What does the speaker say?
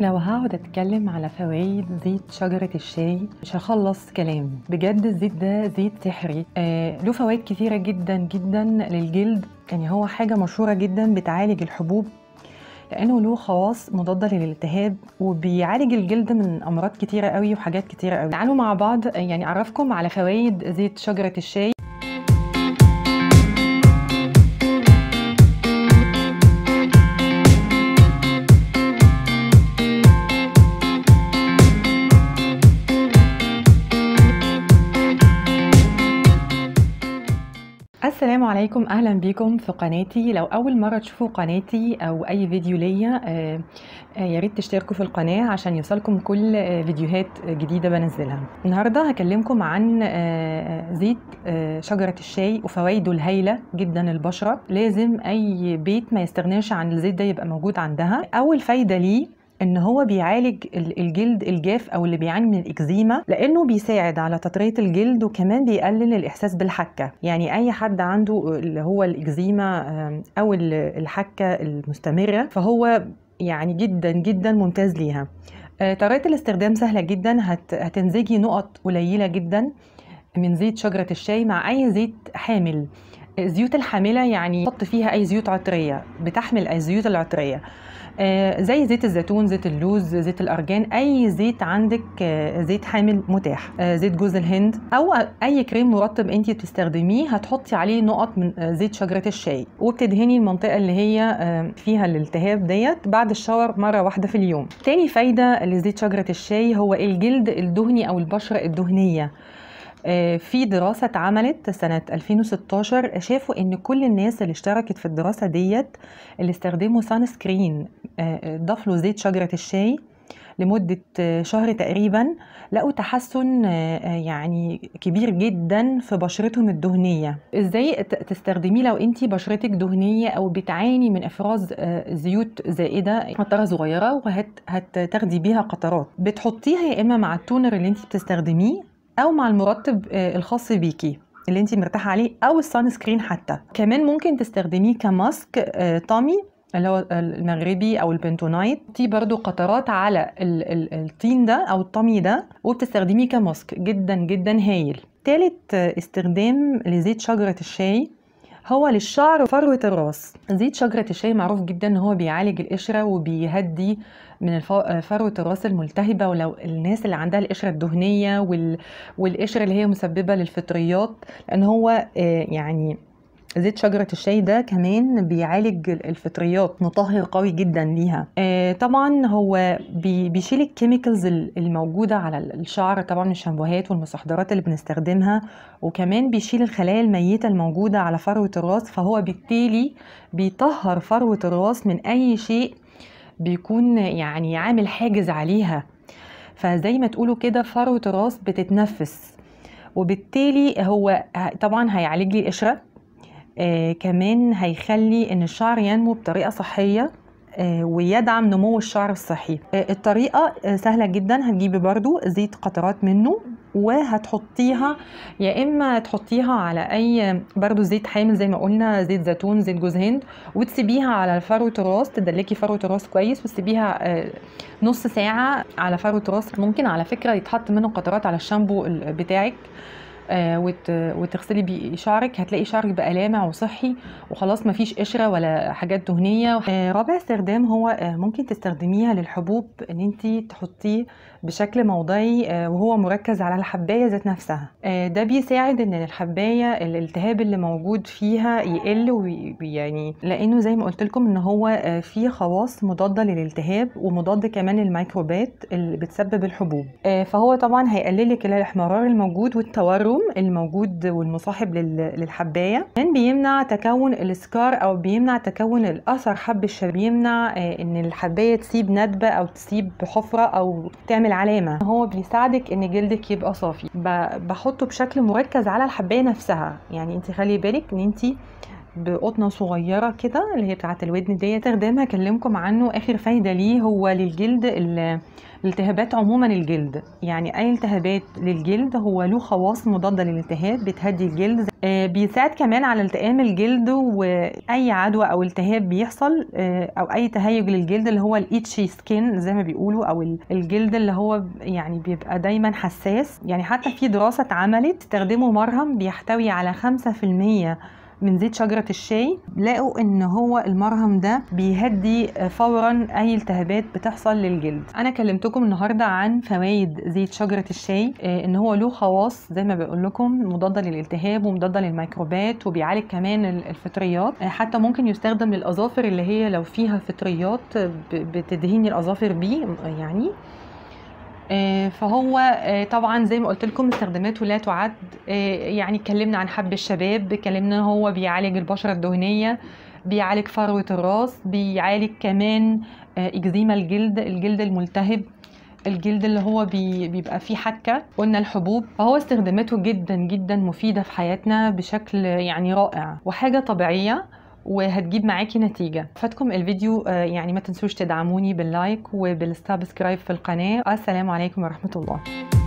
لو هقعد اتكلم على فوائد زيت شجره الشاي مش هخلص كلام بجد الزيت ده زيت سحري آه له فوائد كتيره جدا جدا للجلد يعني هو حاجه مشهوره جدا بتعالج الحبوب لانه له خواص مضاده للالتهاب وبيعالج الجلد من امراض كتيره قوي وحاجات كتيره قوي تعالوا مع بعض يعني اعرفكم على فوائد زيت شجره الشاي السلام عليكم اهلا بيكم في قناتي لو اول مره تشوفوا قناتي او اي فيديو ليا آه، آه، يا ريت تشتركوا في القناه عشان يوصلكم كل آه، فيديوهات جديده بنزلها النهارده هكلمكم عن زيت شجره الشاي وفوائده الهايله جدا للبشره لازم اي بيت ما يستغناش عن الزيت ده يبقى موجود عندها اول فايده ليه ان هو بيعالج الجلد الجاف او اللي بيعاني من الاكزيما لانه بيساعد على تطريه الجلد وكمان بيقلل الاحساس بالحكه يعني اي حد عنده اللي هو الاكزيما او الحكه المستمره فهو يعني جدا جدا ممتاز ليها آه، طريقه الاستخدام سهله جدا هتنزجي نقط قليله جدا من زيت شجره الشاي مع اي زيت حامل الزيوت الحامله يعني حط فيها اي زيوت عطريه بتحمل اي زيوت العطريه آه، زي زيت الزيتون زيت اللوز زيت الارجان اي زيت عندك آه، زيت حامل متاح آه، زيت جوز الهند او اي كريم مرطب انت بتستخدميه هتحطي عليه نقط من زيت شجره الشاي وبتدهني المنطقه اللي هي فيها الالتهاب ديت بعد الشاور مره واحده في اليوم تاني فايده لزيت شجره الشاي هو الجلد الدهني او البشره الدهنيه آه، في دراسة اتعملت سنة 2016 شافوا إن كل الناس اللي اشتركت في الدراسة ديت اللي استخدموا سان سكرين ضاف له زيت شجرة الشاي لمدة آه، شهر تقريبا لقوا تحسن آه، يعني كبير جدا في بشرتهم الدهنية ازاي تستخدميه لو انت بشرتك دهنية او بتعاني من افراز زيوت زائدة قطرة صغيرة وهتاخدي بيها قطرات بتحطيها يا اما مع التونر اللي انت بتستخدميه او مع المرطب آه، الخاص بيكي اللي انت مرتاحه عليه او السان سكرين حتى كمان ممكن تستخدميه كماسك آه، طامي اللي هو المغربي او البنتونايت دي برضو قطرات على الطين ده او الطمي ده وبتستخدميه كماسك جدا جدا هايل تالت آه، استخدام لزيت شجره الشاي هو للشعر وفروة الراس زيت شجرة الشاي معروف جدا ان هو بيعالج القشرة وبيهدي من فروة الراس الملتهبة ولو الناس اللي عندها القشرة الدهنية والقشرة اللي هي مسببة للفطريات لان هو آه، يعني زيت شجره الشاي ده كمان بيعالج الفطريات مطهر قوي جدا ليها آه طبعا هو بي بيشيل الكيميكلز الموجوده على الشعر طبعا الشامبوهات والمستحضرات اللي بنستخدمها وكمان بيشيل الخلايا الميته الموجوده على فروه الراس فهو بالتالي بيطهر فروه الراس من اي شيء بيكون يعني عامل حاجز عليها فزي ما تقولوا كده فروه الراس بتتنفس وبالتالي هو طبعا هيعالج لي القشره آه كمان هيخلي ان الشعر ينمو بطريقه صحيه آه ويدعم نمو الشعر الصحي آه الطريقه آه، سهله جدا هتجيبي برضو زيت قطرات منه وهتحطيها يا اما تحطيها على اي برضو زيت حامل زي ما قلنا زيت زيتون زيت جوز هند وتسيبيها على فروه الراس تدلكي فروه الراس كويس وتسيبيها آه، نص ساعه على فروه الراس ممكن على فكره يتحط منه قطرات على الشامبو بتاعك آه، وتغسلي بيه شعرك هتلاقي شعرك بقى لامع وصحي وخلاص مفيش قشره ولا حاجات دهنيه آه، رابع استخدام هو آه، ممكن تستخدميها للحبوب ان انت تحطيه بشكل موضعي وهو مركز على الحبايه ذات نفسها ده بيساعد ان الحبايه الالتهاب اللي موجود فيها يقل ويعني لانه زي ما قلت لكم ان هو فيه خواص مضاده للالتهاب ومضاد كمان للميكروبات اللي بتسبب الحبوب فهو طبعا هيقللك الاحمرار الموجود والتورم الكالسيوم الموجود والمصاحب للحبايه كمان بيمنع تكون السكار او بيمنع تكون الاثر حب الشباب بيمنع آه، ان الحبايه تسيب ندبه او تسيب حفره او تعمل علامه هو بيساعدك ان جلدك يبقى صافي بحطه بشكل مركز على الحبايه نفسها يعني انت خلي بالك ان انت بقطنه صغيره كده اللي هي بتاعه الودن ديت خدام اكلمكم عنه اخر فايده ليه هو للجلد الالتهابات عموما الجلد يعني اي التهابات للجلد هو له خواص مضاده للالتهاب بتهدي الجلد آه، بيساعد كمان على التئام الجلد واي عدوى او التهاب بيحصل آه، او اي تهيج للجلد اللي هو الايتشي سكين زي ما بيقولوا او الجلد اللي هو يعني بيبقى دايما حساس يعني حتى في دراسه اتعملت تخدمه مرهم بيحتوي على 5% من زيت شجرة الشاي لقوا ان هو المرهم ده بيهدي فورا اي التهابات بتحصل للجلد انا كلمتكم النهاردة عن فوائد زيت شجرة الشاي آه، ان هو له خواص زي ما بقول لكم مضادة للالتهاب ومضادة للميكروبات وبيعالج كمان الفطريات آه، حتى ممكن يستخدم للاظافر اللي هي لو فيها فطريات آه، بتدهني الاظافر بيه يعني آه، فهو آه، طبعا زي ما قلت لكم استخداماته لا تعد آه، يعني اتكلمنا عن حب الشباب اتكلمنا هو بيعالج البشره الدهنيه بيعالج فروه الراس بيعالج كمان اكزيما الجلد الجلد الملتهب الجلد اللي هو بي بيبقى فيه حكه قلنا الحبوب فهو استخداماته جدا جدا مفيده في حياتنا بشكل يعني رائع وحاجه طبيعيه وهتجيب معاكي نتيجه فاتكم الفيديو آه، يعني ما تنسوش تدعموني باللايك وبالسبسكرايب في القناه السلام عليكم ورحمه الله